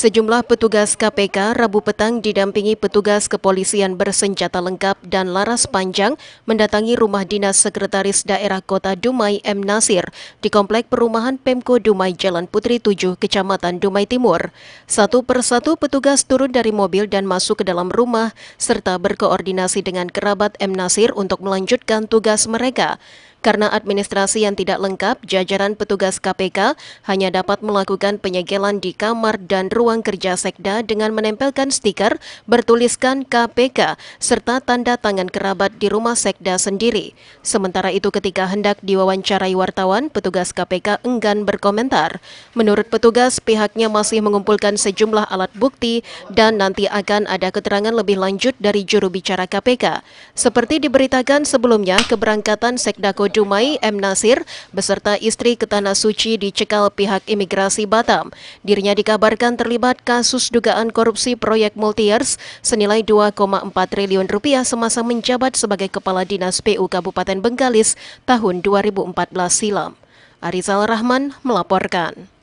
Sejumlah petugas KPK Rabu petang didampingi petugas kepolisian bersenjata lengkap dan laras panjang mendatangi rumah dinas sekretaris daerah kota Dumai M. Nasir di komplek perumahan Pemko Dumai Jalan Putri 7, Kecamatan Dumai Timur. Satu persatu petugas turun dari mobil dan masuk ke dalam rumah serta berkoordinasi dengan kerabat M. Nasir untuk melanjutkan tugas mereka. Karena administrasi yang tidak lengkap, jajaran petugas KPK hanya dapat melakukan penyegelan di kamar dan ruang kerja sekda dengan menempelkan stiker bertuliskan KPK serta tanda tangan kerabat di rumah sekda sendiri. Sementara itu ketika hendak diwawancarai wartawan, petugas KPK enggan berkomentar. Menurut petugas, pihaknya masih mengumpulkan sejumlah alat bukti dan nanti akan ada keterangan lebih lanjut dari juru bicara KPK. Seperti diberitakan sebelumnya, keberangkatan Sekda Kodi Dumai M. Nasir beserta istri ke Tanah Suci dicekal pihak imigrasi Batam. Dirinya dikabarkan terlibat kasus dugaan korupsi proyek Multiers senilai 2,4 triliun rupiah semasa menjabat sebagai Kepala Dinas PU Kabupaten Bengkalis tahun 2014 silam. Arizal Rahman melaporkan.